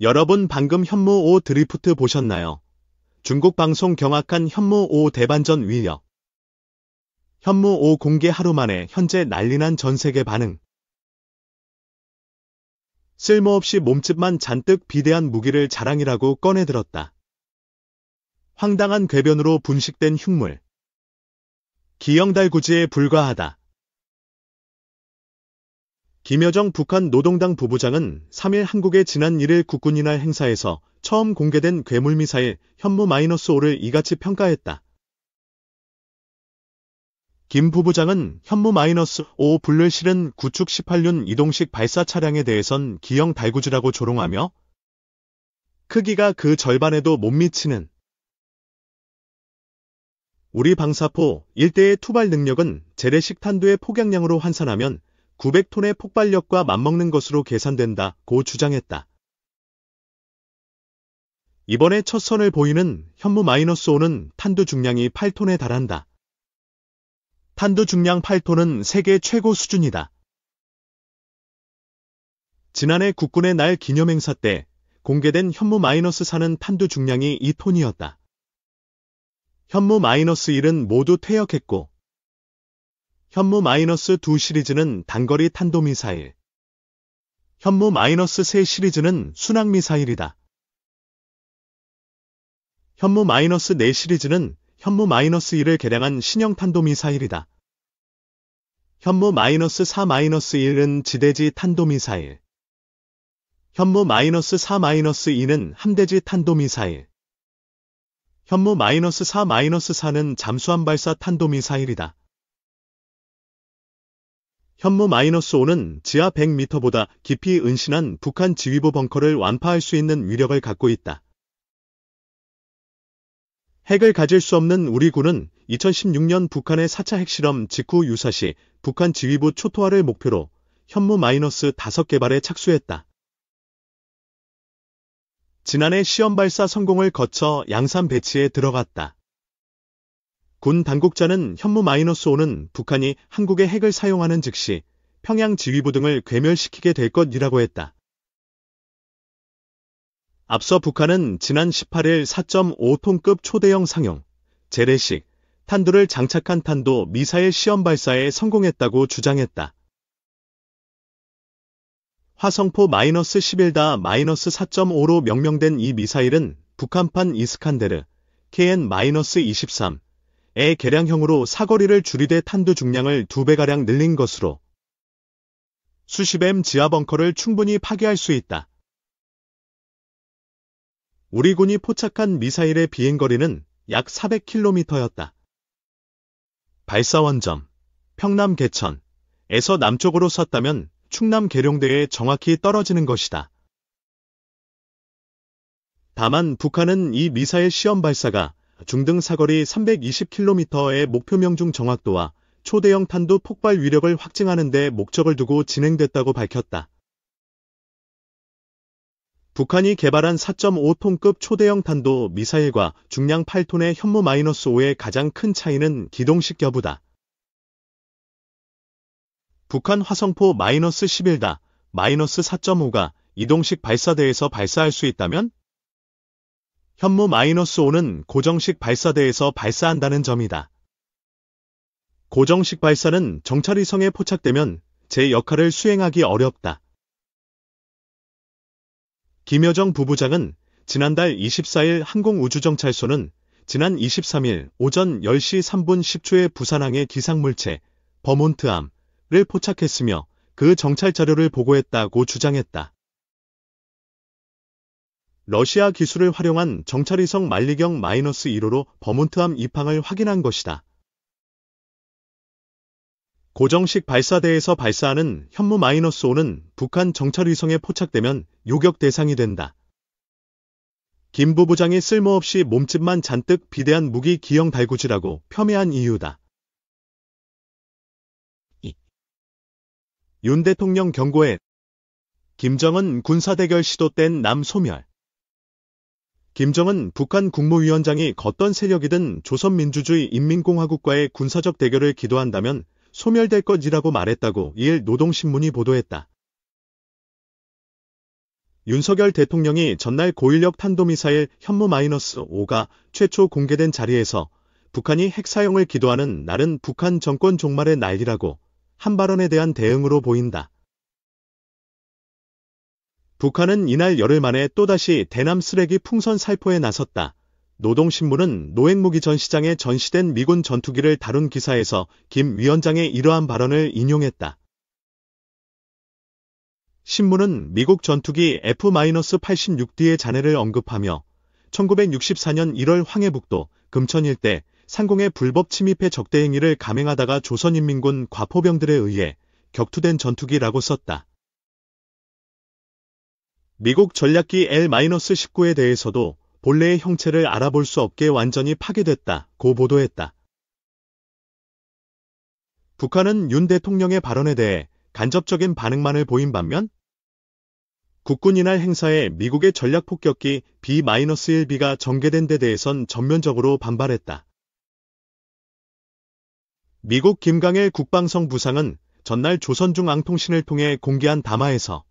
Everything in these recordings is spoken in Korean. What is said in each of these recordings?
여러분 방금 현무 5 드리프트 보셨나요? 중국 방송 경악한 현무 5 대반전 위력. 현무 5 공개 하루 만에 현재 난리난 전세계 반응. 쓸모없이 몸집만 잔뜩 비대한 무기를 자랑이라고 꺼내들었다. 황당한 궤변으로 분식된 흉물. 기영달구지에 불과하다. 김여정 북한 노동당 부부장은 3일 한국의 지난 1일 국군이날 행사에서 처음 공개된 괴물미사일 현무-5를 이같이 평가했다. 김 부부장은 현무-5 불를 실은 구축 18륜 이동식 발사 차량에 대해선 기형 달구지라고 조롱하며 크기가 그 절반에도 못 미치는 우리 방사포 일대의 투발 능력은 재래식 탄두의 폭약량으로 환산하면 900톤의 폭발력과 맞먹는 것으로 계산된다 고 주장했다. 이번에 첫 선을 보이는 현무 마이너스 5는 탄두 중량이 8톤에 달한다. 탄두 중량 8톤은 세계 최고 수준이다. 지난해 국군의 날 기념행사 때 공개된 현무 마이너스 4는 탄두 중량이 2톤이었다. 현무 마이너스 1은 모두 퇴역했고 현무 마이너스 2 시리즈는 단거리 탄도미사일. 현무 마이너스 3 시리즈는 순항미사일이다. 현무 마이너스 4 시리즈는 현무 마이너스 1을 개량한 신형 탄도미사일이다. 현무 마이너스 4 마이너스 1은 지대지 탄도미사일. 현무 마이너스 4 마이너스 2는 함대지 탄도미사일. 현무 마이너스 4 마이너스 4는 잠수함 발사 탄도미사일이다. 현무 마이너스 5는 지하 100m보다 깊이 은신한 북한 지휘부 벙커를 완파할 수 있는 위력을 갖고 있다. 핵을 가질 수 없는 우리 군은 2016년 북한의 4차 핵실험 직후 유사시 북한 지휘부 초토화를 목표로 현무 마이너스 5 개발에 착수했다. 지난해 시험 발사 성공을 거쳐 양산 배치에 들어갔다. 군 당국자는 현무 마이너스 5는 북한이 한국의 핵을 사용하는 즉시 평양 지휘부 등을 괴멸시키게 될 것이라고 했다. 앞서 북한은 지난 18일 4.5톤급 초대형 상용, 재래식, 탄두를 장착한 탄도 미사일 시험 발사에 성공했다고 주장했다. 화성포 마이너스 11다 마이너스 4.5로 명명된 이 미사일은 북한판 이스칸데르 KN-23, 의계량형으로 사거리를 줄이되 탄두 중량을 2배가량 늘린 것으로 수십 M 지하 벙커를 충분히 파괴할 수 있다. 우리 군이 포착한 미사일의 비행거리는 약 400km였다. 발사 원점, 평남 개천에서 남쪽으로 쐈다면 충남 계룡대에 정확히 떨어지는 것이다. 다만 북한은 이 미사일 시험 발사가 중등 사거리 320km의 목표명중 정확도와 초대형 탄도 폭발 위력을 확증하는 데 목적을 두고 진행됐다고 밝혔다. 북한이 개발한 4.5톤급 초대형 탄도 미사일과 중량 8톤의 현무 마이너스 5의 가장 큰 차이는 기동식 여부다. 북한 화성포 마이너스 11다, 마이너스 4.5가 이동식 발사대에서 발사할 수 있다면 현무 마이너스 5는 고정식 발사대에서 발사한다는 점이다. 고정식 발사는 정찰위성에 포착되면 제 역할을 수행하기 어렵다. 김여정 부부장은 지난달 24일 항공우주정찰소는 지난 23일 오전 10시 3분 10초에 부산항의 기상물체 버몬트함을 포착했으며 그 정찰 자료를 보고했다고 주장했다. 러시아 기술을 활용한 정찰위성 말리경 마이너스 1호로 버몬트함 입항을 확인한 것이다. 고정식 발사대에서 발사하는 현무 마이너스 5는 북한 정찰위성에 포착되면 요격 대상이 된다. 김 부부장이 쓸모없이 몸집만 잔뜩 비대한 무기 기형 달구지라고 폄훼한 이유다. 윤 대통령 경고에 김정은 군사대결 시도 땐 남소멸 김정은 북한 국무위원장이 어떤 세력이든 조선민주주의 인민공화국과의 군사적 대결을 기도한다면 소멸될 것이라고 말했다고 이일 노동신문이 보도했다. 윤석열 대통령이 전날 고인력 탄도미사일 현무 마이너스 5가 최초 공개된 자리에서 북한이 핵사용을 기도하는 날은 북한 정권 종말의 날이라고 한 발언에 대한 대응으로 보인다. 북한은 이날 열흘 만에 또다시 대남 쓰레기 풍선 살포에 나섰다. 노동신문은 노행무기 전 시장에 전시된 미군 전투기를 다룬 기사에서 김 위원장의 이러한 발언을 인용했다. 신문은 미국 전투기 F-86D의 잔해를 언급하며 1964년 1월 황해북도 금천 일대 상공의 불법 침입해 적대 행위를 감행하다가 조선인민군 과포병들에 의해 격투된 전투기라고 썼다. 미국 전략기 L-19에 대해서도 본래의 형체를 알아볼 수 없게 완전히 파괴됐다고 보도했다. 북한은 윤 대통령의 발언에 대해 간접적인 반응만을 보인 반면 국군 이날 행사에 미국의 전략폭격기 B-1B가 전개된 데 대해선 전면적으로 반발했다. 미국 김강일 국방성 부상은 전날 조선중앙통신을 통해 공개한 담화에서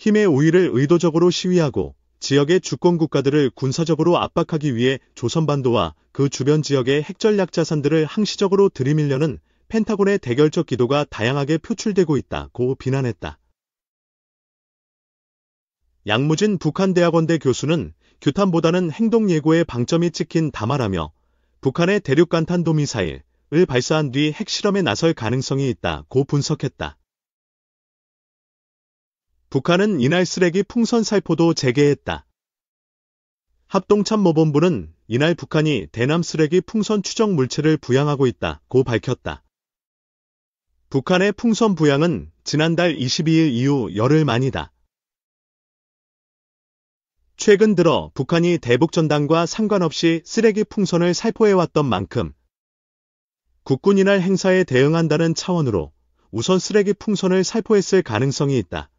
힘의 우위를 의도적으로 시위하고 지역의 주권 국가들을 군사적으로 압박하기 위해 조선반도와 그 주변 지역의 핵전략 자산들을 항시적으로 들이밀려는 펜타곤의 대결적 기도가 다양하게 표출되고 있다고 비난했다. 양무진 북한대학원대 교수는 규탄보다는 행동 예고에 방점이 찍힌 다마라며 북한의 대륙간탄도미사일을 발사한 뒤 핵실험에 나설 가능성이 있다고 분석했다. 북한은 이날 쓰레기 풍선 살포도 재개했다. 합동참모본부는 이날 북한이 대남 쓰레기 풍선 추적 물체를 부양하고 있다고 밝혔다. 북한의 풍선 부양은 지난달 22일 이후 열흘 만이다. 최근 들어 북한이 대북전단과 상관없이 쓰레기 풍선을 살포해왔던 만큼 국군 이날 행사에 대응한다는 차원으로 우선 쓰레기 풍선을 살포했을 가능성이 있다.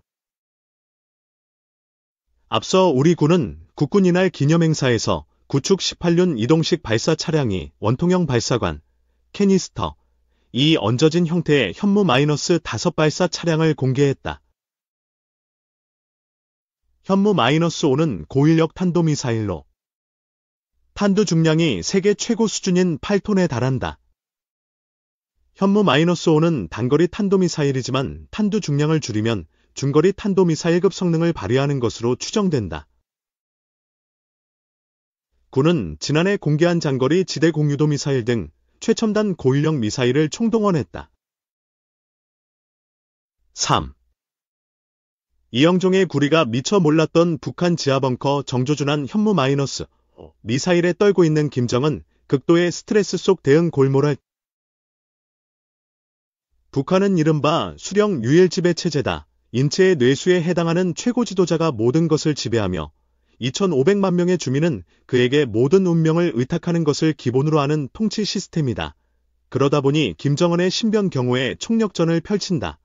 앞서 우리 군은 국군이날 기념행사에서 구축 18륜 이동식 발사 차량이 원통형 발사관, 캐니스터, 이 얹어진 형태의 현무 마이너스 5 발사 차량을 공개했다. 현무 마이너스 5는 고인력 탄도미사일로 탄두 중량이 세계 최고 수준인 8톤에 달한다. 현무 마이너스 5는 단거리 탄도미사일이지만 탄두 중량을 줄이면 중거리 탄도미사일급 성능을 발휘하는 것으로 추정된다. 군은 지난해 공개한 장거리 지대 공유도 미사일 등 최첨단 고인력 미사일을 총동원했다. 3. 이영종의 구리가 미처 몰랐던 북한 지하벙커 정조준한 현무 마이너스 미사일에 떨고 있는 김정은 극도의 스트레스 속 대응 골몰할 북한은 이른바 수령 유일지배 체제다. 인체의 뇌수에 해당하는 최고 지도자가 모든 것을 지배하며 2,500만 명의 주민은 그에게 모든 운명을 의탁하는 것을 기본으로 하는 통치 시스템이다. 그러다 보니 김정은의 신변 경우에 총력전을 펼친다.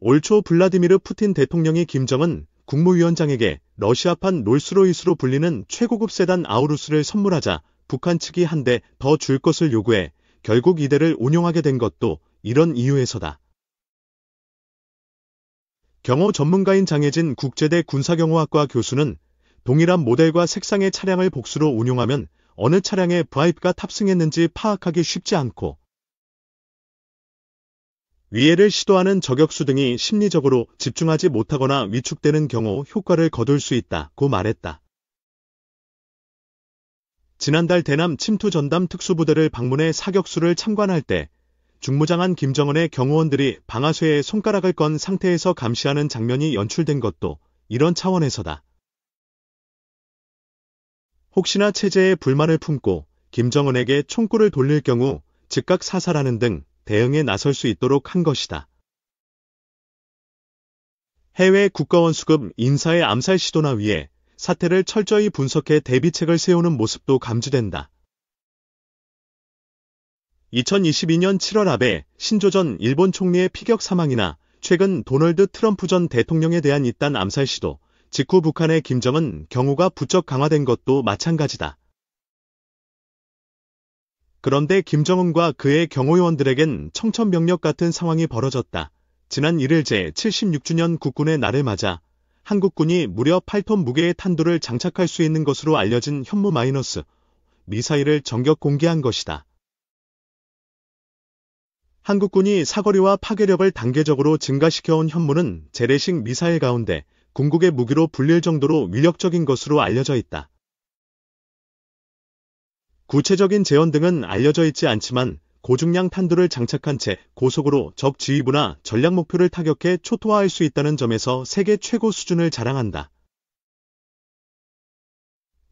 올초 블라디미르 푸틴 대통령이 김정은 국무위원장에게 러시아판 롤스로이스로 불리는 최고급 세단 아우루스를 선물하자 북한 측이 한 대 더 줄 것을 요구해 결국 이대를 운용하게 된 것도 이런 이유에서다. 경호 전문가인 장혜진 국제대 군사경호학과 교수는 동일한 모델과 색상의 차량을 복수로 운용하면 어느 차량에 브이프가 탑승했는지 파악하기 쉽지 않고 위해를 시도하는 저격수 등이 심리적으로 집중하지 못하거나 위축되는 경우 효과를 거둘 수 있다고 말했다. 지난달 대남 침투 전담 특수부대를 방문해 사격수를 참관할 때 중무장한 김정은의 경호원들이 방아쇠에 손가락을 건 상태에서 감시하는 장면이 연출된 것도 이런 차원에서다. 혹시나 체제에 불만을 품고 김정은에게 총구를 돌릴 경우 즉각 사살하는 등 대응에 나설 수 있도록 한 것이다. 해외 국가원 수급 인사의 암살 시도나 위해 사태를 철저히 분석해 대비책을 세우는 모습도 감지된다. 2022년 7월 아베 신조전 일본 총리의 피격 사망이나 최근 도널드 트럼프 전 대통령에 대한 잇단 암살 시도, 직후 북한의 김정은 경우가 부쩍 강화된 것도 마찬가지다. 그런데 김정은과 그의 경호요원들에겐 청천벽력 같은 상황이 벌어졌다. 지난 1일 제76주년 국군의 날을 맞아 한국군이 무려 8톤 무게의 탄도를 장착할 수 있는 것으로 알려진 현무 마이너스 미사일을 전격 공개한 것이다. 한국군이 사거리와 파괴력을 단계적으로 증가시켜온 현무는 재래식 미사일 가운데 궁극의 무기로 불릴 정도로 위력적인 것으로 알려져 있다. 구체적인 재원 등은 알려져 있지 않지만 고중량 탄두를 장착한 채 고속으로 적 지휘부나 전략 목표를 타격해 초토화할 수 있다는 점에서 세계 최고 수준을 자랑한다.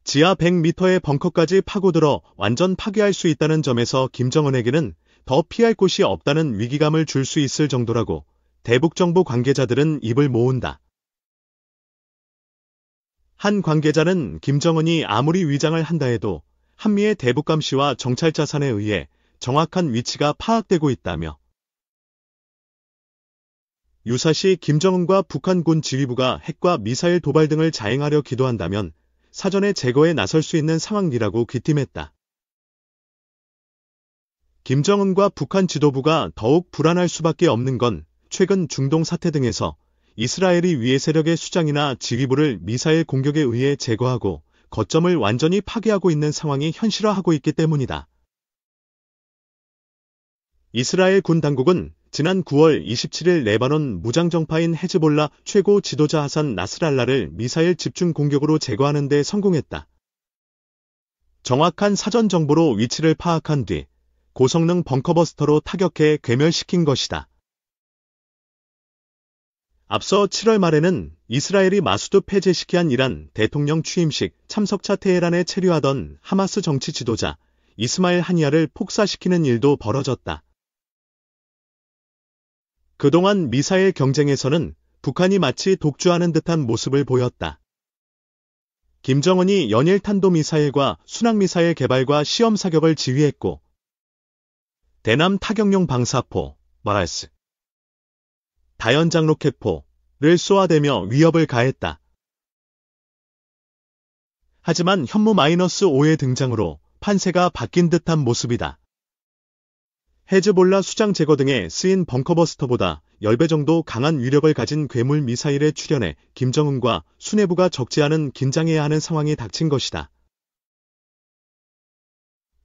지하 100m의 벙커까지 파고들어 완전 파괴할 수 있다는 점에서 김정은에게는 더 피할 곳이 없다는 위기감을 줄 수 있을 정도라고 대북 정보 관계자들은 입을 모은다. 한 관계자는 김정은이 아무리 위장을 한다 해도 한미의 대북 감시와 정찰 자산에 의해 정확한 위치가 파악되고 있다며 유사시 김정은과 북한군 지휘부가 핵과 미사일 도발 등을 자행하려 기도한다면 사전에 제거에 나설 수 있는 상황이라고 귀띔했다. 김정은과 북한 지도부가 더욱 불안할 수밖에 없는 건 최근 중동 사태 등에서 이스라엘이 위해 세력의 수장이나 지휘부를 미사일 공격에 의해 제거하고 거점을 완전히 파괴하고 있는 상황이 현실화하고 있기 때문이다. 이스라엘 군 당국은 지난 9월 27일 레바논 무장정파인 헤즈볼라 최고 지도자 하산 나스랄라를 미사일 집중 공격으로 제거하는 데 성공했다. 정확한 사전 정보로 위치를 파악한 뒤 고성능 벙커버스터로 타격해 괴멸시킨 것이다. 앞서 7월 말에는 이스라엘이 마수드 폐제시키한 이란 대통령 취임식 참석차 테헤란에 체류하던 하마스 정치 지도자 이스마일 하니아를 폭사시키는 일도 벌어졌다. 그동안 미사일 경쟁에서는 북한이 마치 독주하는 듯한 모습을 보였다. 김정은이 연일 탄도미사일과 순항미사일 개발과 시험 사격을 지휘했고 대남 타격용 방사포, 마라스 다연장 로켓포를 쏘아대며 위협을 가했다. 하지만 현무 마이너스 5의 등장으로 판세가 바뀐 듯한 모습이다. 헤즈볼라 수장 제거 등에 쓰인 벙커버스터보다 10배 정도 강한 위력을 가진 괴물 미사일의 출현에 김정은과 수뇌부가 적지 않은 긴장해야 하는 상황이 닥친 것이다.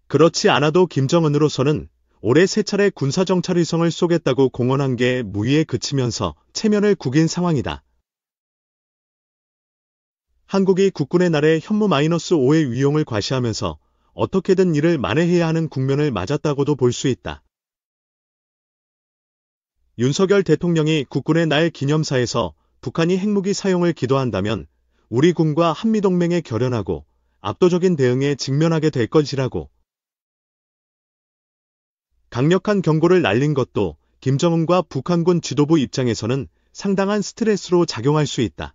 그렇지 않아도 김정은으로서는 올해 세 차례 군사정찰 위성을 쏘겠다고 공언한 게 무위에 그치면서 체면을 구긴 상황이다. 한국이 국군의 날에 현무 마이너스 5의 위용을 과시하면서 어떻게든 이를 만회해야 하는 국면을 맞았다고도 볼 수 있다. 윤석열 대통령이 국군의 날 기념사에서 북한이 핵무기 사용을 기도한다면 우리 군과 한미동맹에 결연하고 압도적인 대응에 직면하게 될 것이라고 강력한 경고를 날린 것도 김정은과 북한군 지도부 입장에서는 상당한 스트레스로 작용할 수 있다.